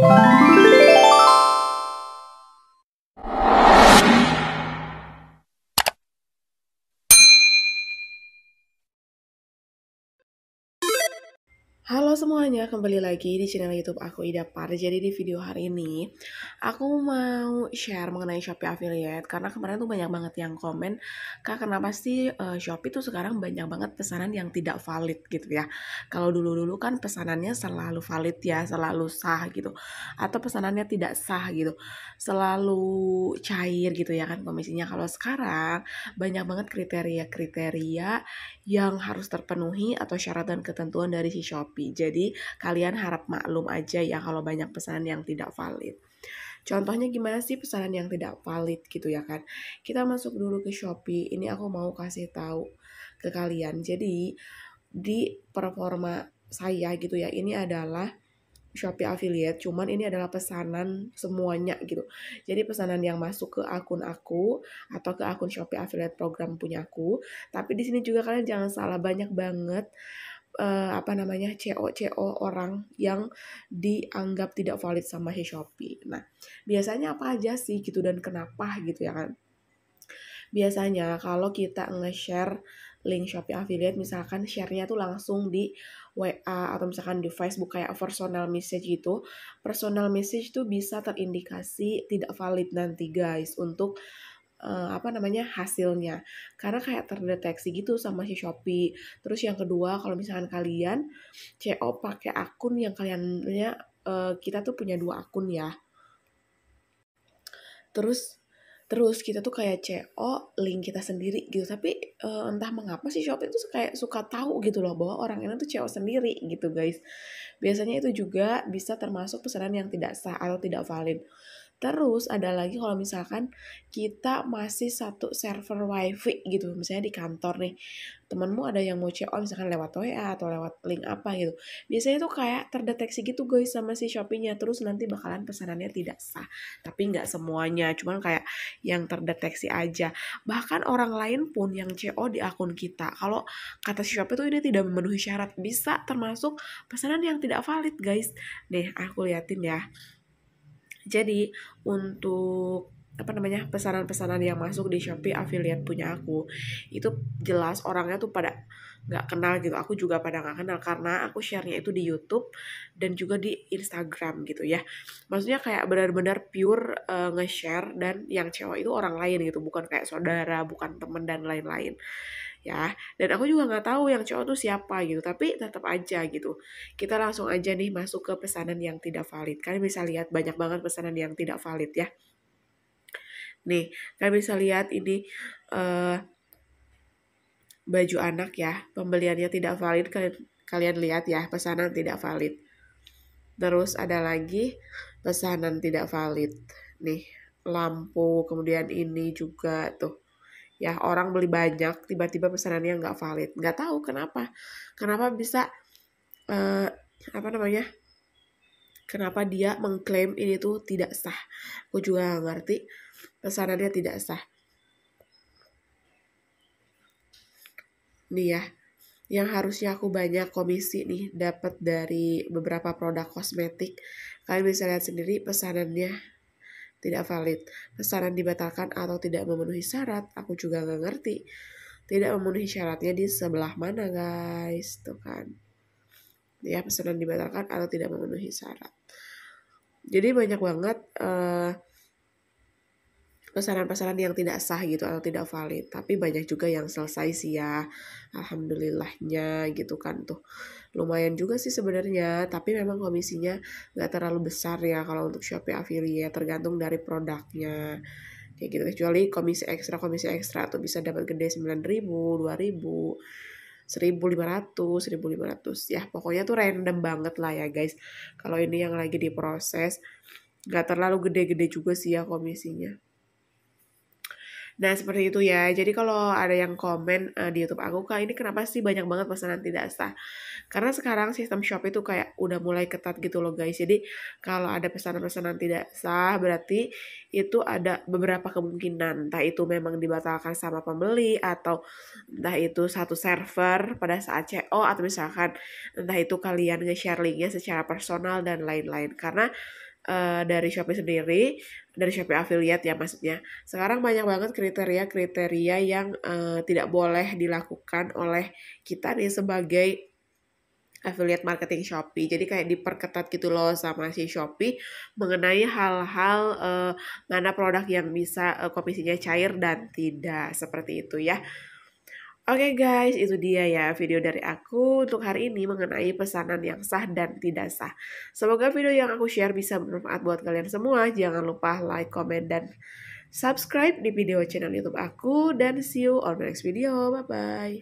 Bye. Halo semuanya, kembali lagi di channel YouTube aku Ida Par. Jadi di video hari ini aku mau share mengenai Shopee affiliate karena kemarin tuh banyak banget yang komen, "Kak, kenapa sih uh, Shopee tuh sekarang banyak banget pesanan yang tidak valid gitu ya?" Kalau dulu-dulu kan pesanannya selalu valid ya, selalu sah gitu. Atau pesanannya tidak sah gitu. Selalu cair gitu ya kan komisinya. Kalau sekarang banyak banget kriteria-kriteria yang harus terpenuhi atau syarat dan ketentuan dari si Shopee. Jadi kalian harap maklum aja ya kalau banyak pesanan yang tidak valid. Contohnya gimana sih pesanan yang tidak valid gitu ya kan? Kita masuk dulu ke Shopee. Ini aku mau kasih tahu ke kalian. Jadi di performa saya gitu ya, ini adalah Shopee affiliate, cuman ini adalah pesanan semuanya gitu. Jadi pesanan yang masuk ke akun aku atau ke akun Shopee affiliate program punya aku. Tapi di sini juga kalian jangan salah banyak banget uh, apa namanya CO CO orang yang dianggap tidak valid sama si Shopee. Nah, biasanya apa aja sih gitu dan kenapa gitu ya kan? Biasanya kalau kita nge-share link Shopee affiliate misalkan share-nya tuh langsung di WA atau misalkan di Facebook kayak personal message gitu. Personal message tuh bisa terindikasi tidak valid nanti guys untuk uh, apa namanya hasilnya karena kayak terdeteksi gitu sama si Shopee. Terus yang kedua kalau misalkan kalian CO pakai akun yang kalian uh, eh, kita tuh punya dua akun ya. Terus terus kita tuh kayak CO link kita sendiri gitu tapi uh, entah mengapa sih Shopee tuh kayak suka tahu gitu loh bahwa orang ini tuh CO sendiri gitu guys biasanya itu juga bisa termasuk pesanan yang tidak sah atau tidak valid Terus ada lagi kalau misalkan kita masih satu server wifi gitu, misalnya di kantor nih, temanmu ada yang mau CO misalkan lewat WA atau lewat link apa gitu. Biasanya tuh kayak terdeteksi gitu guys sama si Shopee-nya, terus nanti bakalan pesanannya tidak sah. Tapi nggak semuanya, cuman kayak yang terdeteksi aja. Bahkan orang lain pun yang CO di akun kita, kalau kata si Shopee tuh ini tidak memenuhi syarat, bisa termasuk pesanan yang tidak valid guys. Nih, aku liatin ya. Jadi untuk apa namanya pesanan-pesanan yang masuk di Shopee affiliate punya aku itu jelas orangnya tuh pada nggak kenal gitu aku juga pada nggak kenal karena aku sharenya itu di YouTube dan juga di Instagram gitu ya maksudnya kayak benar-benar pure uh, nge-share dan yang cewek itu orang lain gitu bukan kayak saudara bukan temen dan lain-lain ya dan aku juga nggak tahu yang cowok tuh siapa gitu tapi tetap aja gitu kita langsung aja nih masuk ke pesanan yang tidak valid kalian bisa lihat banyak banget pesanan yang tidak valid ya nih kalian bisa lihat ini uh, baju anak ya pembeliannya tidak valid kalian kalian lihat ya pesanan tidak valid terus ada lagi pesanan tidak valid nih lampu kemudian ini juga tuh ya orang beli banyak tiba-tiba pesanannya nggak valid nggak tahu kenapa kenapa bisa uh, apa namanya kenapa dia mengklaim ini tuh tidak sah aku juga gak ngerti pesanannya tidak sah nih ya yang harusnya aku banyak komisi nih dapat dari beberapa produk kosmetik kalian bisa lihat sendiri pesanannya tidak valid. Pesanan dibatalkan atau tidak memenuhi syarat, aku juga nggak ngerti. Tidak memenuhi syaratnya di sebelah mana guys, tuh kan. Ya, pesanan dibatalkan atau tidak memenuhi syarat. Jadi banyak banget uh, pesanan-pesanan yang tidak sah gitu atau tidak valid tapi banyak juga yang selesai sih ya alhamdulillahnya gitu kan tuh lumayan juga sih sebenarnya tapi memang komisinya nggak terlalu besar ya kalau untuk Shopee affiliate tergantung dari produknya kayak gitu kecuali komisi ekstra komisi ekstra tuh bisa dapat gede 9000 2000 1500, 1500 ya pokoknya tuh random banget lah ya guys kalau ini yang lagi diproses nggak terlalu gede-gede juga sih ya komisinya Nah, seperti itu ya. Jadi kalau ada yang komen uh, di YouTube aku, Kak, ini kenapa sih banyak banget pesanan tidak sah? Karena sekarang sistem shop itu kayak udah mulai ketat gitu loh, guys. Jadi kalau ada pesanan-pesanan tidak sah, berarti itu ada beberapa kemungkinan. Entah itu memang dibatalkan sama pembeli, atau entah itu satu server pada saat CO, atau misalkan entah itu kalian nge-share linknya secara personal, dan lain-lain. Karena Eh, dari Shopee sendiri, dari Shopee affiliate ya maksudnya. Sekarang banyak banget kriteria-kriteria yang uh, tidak boleh dilakukan oleh kita nih sebagai affiliate marketing Shopee. Jadi kayak diperketat gitu loh sama si Shopee mengenai hal-hal uh, mana produk yang bisa uh, komisinya cair dan tidak seperti itu ya. Oke okay guys, itu dia ya video dari aku untuk hari ini mengenai pesanan yang sah dan tidak sah. Semoga video yang aku share bisa bermanfaat buat kalian semua. Jangan lupa like, comment, dan subscribe di video channel YouTube aku. Dan see you on my next video. Bye-bye.